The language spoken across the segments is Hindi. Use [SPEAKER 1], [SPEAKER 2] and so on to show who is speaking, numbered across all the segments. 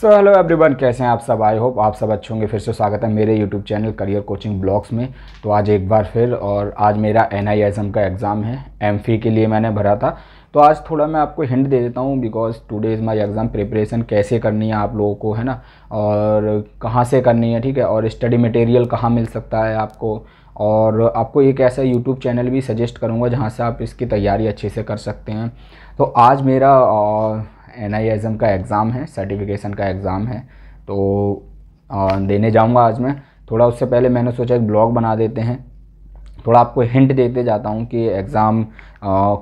[SPEAKER 1] सो हेलो एवरीवन कैसे हैं आप सब आई होप आप सब अच्छे होंगे फिर से स्वागत है मेरे YouTube channel career coaching blogs में तो आज एक बार फिर और आज मेरा एन का एग्ज़ाम है एम e के लिए मैंने भरा था तो आज थोड़ा मैं आपको हिंट दे देता हूँ because today is my exam preparation कैसे करनी है आप लोगों को है ना और कहाँ से करनी है ठीक है और स्टडी मटेरियल कहाँ मिल सकता है आपको और आपको एक ऐसा यूट्यूब चैनल भी सजेस्ट करूँगा जहाँ से आप इसकी तैयारी अच्छे से कर सकते हैं तो आज मेरा एन आई एस एम का एग्ज़ाम है सर्टिफिकेशन का एग्ज़ाम है तो आ, देने जाऊँगा आज मैं थोड़ा उससे पहले मैंने सोचा एक ब्लॉग बना देते हैं थोड़ा आपको हिंट देते जाता हूँ कि एग्ज़ाम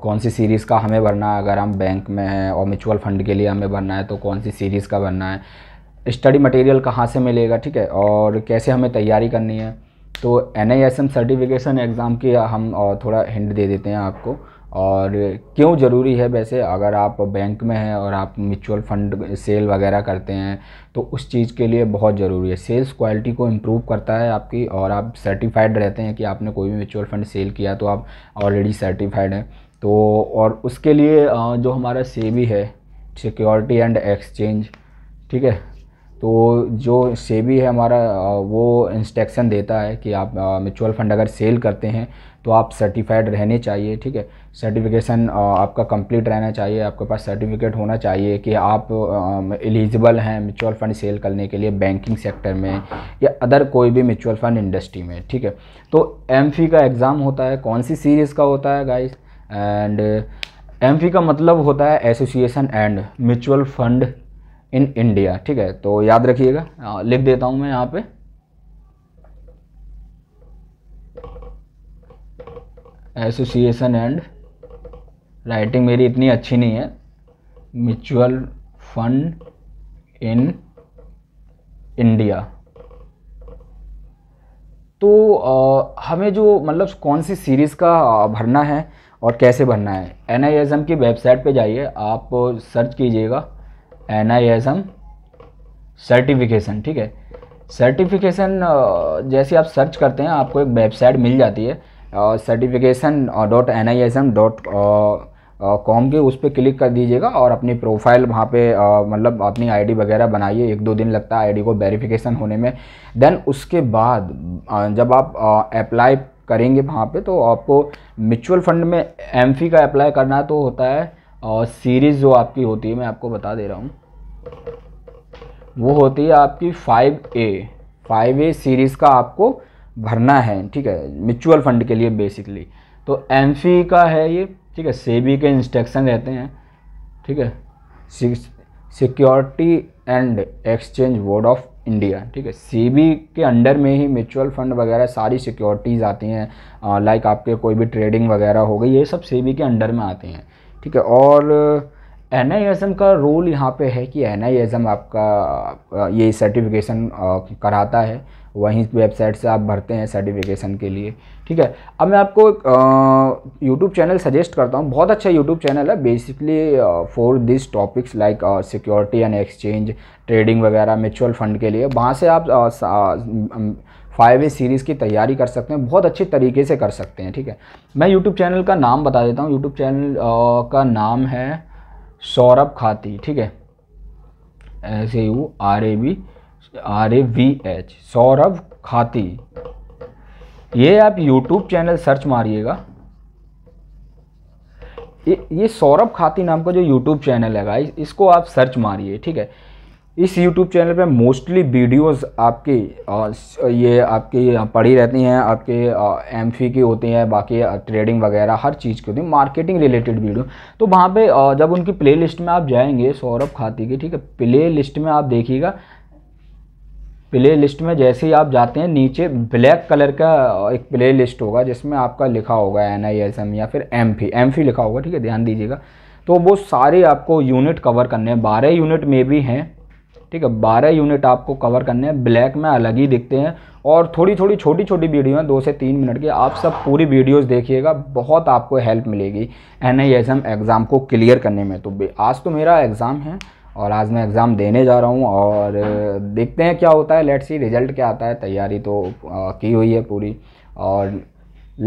[SPEAKER 1] कौन सी सीरीज़ का हमें भरना है अगर हम बैंक में हैं और म्यूचुअल फ़ंड के लिए हमें भरना है तो कौन सी सीरीज़ का भरना है स्टडी मटेरियल कहाँ से मिलेगा ठीक है और कैसे हमें तैयारी करनी है तो एन सर्टिफिकेशन एग्ज़ाम की हम थोड़ा हिंट दे देते हैं आपको और क्यों ज़रूरी है वैसे अगर आप बैंक में हैं और आप म्यूचुअल फ़ंड सेल वगैरह करते हैं तो उस चीज़ के लिए बहुत ज़रूरी है सेल्स क्वालिटी को इम्प्रूव करता है आपकी और आप सर्टिफाइड रहते हैं कि आपने कोई भी म्यूचुअल फ़ंड सेल किया तो आप ऑलरेडी सर्टिफाइड हैं तो और उसके लिए जो हमारा सेवी है सिक्योरिटी एंड एक्सचेंज ठीक है तो जो सेबी है हमारा वो इंस्ट्रक्शन देता है कि आप म्यूचुअल फ़ंड अगर सेल करते हैं तो आप सर्टिफाइड रहने चाहिए ठीक है सर्टिफिकेशन आपका कंप्लीट रहना चाहिए आपके पास सर्टिफिकेट होना चाहिए कि आप एलिजिबल हैं म्यूचुअल फ़ंड सेल करने के लिए बैंकिंग सेक्टर में या अदर कोई भी म्यूचुअल फ़ंड इंडस्ट्री में ठीक है तो एम का एग्ज़ाम होता है कौन सी सीरीज़ का होता है गाइस एंड एम का मतलब होता है association and mutual fund in India ठीक है तो याद रखिएगा हाँ, लिख देता हूँ मैं यहाँ पे एसोसिएशन एंड राइटिंग मेरी इतनी अच्छी नहीं है म्यूचुअल फंड इन इंडिया तो आ, हमें जो मतलब कौन सी सीरीज़ का भरना है और कैसे भरना है एन की वेबसाइट पे जाइए आप सर्च कीजिएगा N I S M certification ठीक है सर्टिफिकेशन जैसे आप सर्च करते हैं आपको एक वेबसाइट मिल जाती है certification dot N I S M dot com के उस पर क्लिक कर दीजिएगा और अपनी प्रोफाइल वहाँ पे मतलब अपनी आईडी वगैरह बनाइए एक दो दिन लगता है आईडी को वेरिफिकेशन होने में देन उसके बाद जब आप अप्लाई करेंगे वहाँ पे तो आपको म्यूचुअल फंड में एम का अप्लाई करना तो होता है और सीरीज़ जो आपकी होती है मैं आपको बता दे रहा हूँ वो होती है आपकी five A five A series का आपको भरना है ठीक है म्यूचुअल फंड के लिए बेसिकली तो एम का है ये ठीक है सेबी के इंस्ट्रक्शन रहते हैं ठीक है security and exchange board of India ठीक है सेबी के अंडर में ही म्यूचुअल फंड वगैरह सारी सिक्योरिटीज़ आती हैं लाइक आपके कोई भी ट्रेडिंग वगैरह हो गई ये सब सेबी के अंडर में आते हैं ठीक है और एन का रोल यहाँ पे है कि एन आपका ये सर्टिफिकेशन कराता है वहीं वेबसाइट से आप भरते हैं सर्टिफिकेशन के लिए ठीक है अब मैं आपको एक यूट्यूब चैनल सजेस्ट करता हूँ बहुत अच्छा यूट्यूब चैनल है basically for this topics like security and exchange trading वगैरह म्यूचुअल फंड के लिए वहाँ से आप फाइव ए सीरीज़ की तैयारी कर सकते हैं बहुत अच्छे तरीके से कर सकते हैं ठीक है मैं यूट्यूब चैनल का नाम बता देता हूँ यूट्यूब चैनल का नाम है सौरभ खाती ठीक है S A U R A B R A V H Saurabh Khati ये आप यूट्यूब चैनल सर्च मारिएगा ये, ये सौरभ खाती नाम का जो यूट्यूब चैनल है इसको आप सर्च मारिए ठीक है इस YouTube चैनल पे मोस्टली वीडियोस आपके आ, ये आपके पड़ी रहती हैं आपके एम की होती हैं बाकी ट्रेडिंग वगैरह हर चीज़ की होती है मार्केटिंग रिलेटेड वीडियो तो वहाँ पे आ, जब उनकी प्लेलिस्ट में आप जाएंगे सौरभ खाती की ठीक है प्लेलिस्ट में आप देखिएगा प्ले लिस्ट में जैसे ही आप जाते हैं नीचे ब्लैक कलर का एक प्ले लिस्ट होगा जिसमें आपका लिखा होगा एन आई एस एम या फिर एम फी एम फी लिखा होगा ठीक है ध्यान दीजिएगा तो वो सारे आपको यूनिट कवर करने हैं बारह यूनिट में भी हैं ठीक है बारह यूनिट आपको कवर करने हैं ब्लैक में अलग ही दिखते हैं और थोड़ी थोड़ी छोटी छोटी वीडियो हैं दो से तीन मिनट की आप सब पूरी वीडियोस देखिएगा बहुत आपको हेल्प मिलेगी एन एग्ज़ाम को क्लियर करने में तो आज तो मेरा एग्ज़ाम है और आज मैं एग्ज़ाम देने जा रहा हूँ और देखते हैं क्या होता है लेट्स सी रिज़ल्ट क्या आता है तैयारी तो की हुई है पूरी और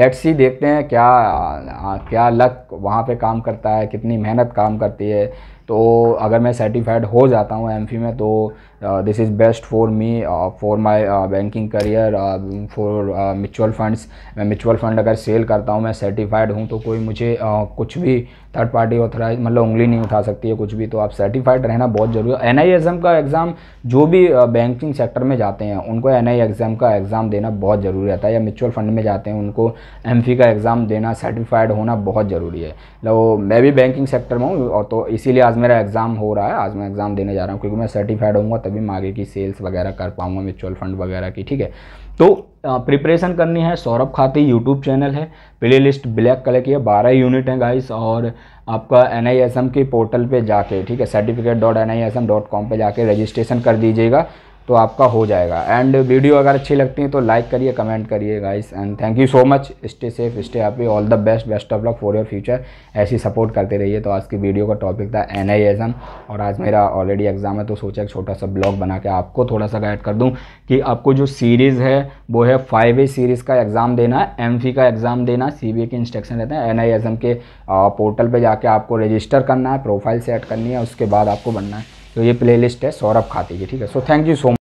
[SPEAKER 1] लेट्स सी देखते हैं क्या क्या लक वहाँ पे काम करता है कितनी मेहनत काम करती है तो अगर मैं सर्टिफाइड हो जाता हूँ एम में तो this is best for me for my banking career for mutual funds मैं म्यूचुअल फंड अगर सेल करता हूँ मैं सर्टिफाइड हूँ तो कोई मुझे uh, कुछ भी थर्ड पार्टी ऑथराइज मतलब उंगली नहीं उठा सकती है कुछ भी तो आप सर्टिफाइड रहना बहुत ज़रूरी है एन का एग्ज़ाम जो भी बैंकिंग सेक्टर में जाते हैं उनको एन आई एग्ज़ाम का एग्ज़ाम देना बहुत ज़रूरी रहता है या म्यूचुअल फंड में जाते हैं उनको एम का एग्ज़ाम देना सर्टिफाइड होना बहुत ज़रूरी है लो मैं भी बैंकिंग सेक्टर में हूँ और तो इसीलिए आज मेरा एग्ज़ाम हो रहा है आज मैं एग्ज़ाम देने जा रहा हूँ क्योंकि मैं सर्टिफाइड होऊंगा तभी मैं आगे की सेल्स वगैरह कर पाऊंगा म्यूचुअल फंड वगैरह की ठीक है तो प्रिपरेशन करनी है सौरभ खाते यूट्यूब चैनल है प्ले लिस्ट ब्लैक कलर की है बारह यूनिट है गाइस और आपका एन के पोर्टल पर जाके ठीक है certificate dot N I S M dot com पर जाकर रजिस्ट्रेशन कर दीजिएगा तो आपका हो जाएगा एंड वीडियो अगर अच्छी लगती है तो लाइक करिए कमेंट करिए guys and thank you so much stay safe stay happy all the best best of luck for your future ऐसी सपोर्ट करते रहिए तो आज की वीडियो का टॉपिक था एन और आज मेरा ऑलरेडी एग्ज़ाम है तो सोचा एक छोटा सा ब्लॉग बना के आपको थोड़ा सा गाइड कर दूँ कि आपको जो सीरीज़ है वो है फाइव ए सीरीज़ का एग्ज़ाम देना है एम का एग्ज़ाम देना सी के इंस्ट्रक्शन रहते हैं एन के पोर्टल पर जाके आपको रजिस्टर करना है प्रोफाइल सेट करनी है उसके बाद आपको बनना है तो ये प्लेलिस्ट है सौरभ खाते की ठीक है so thank you so much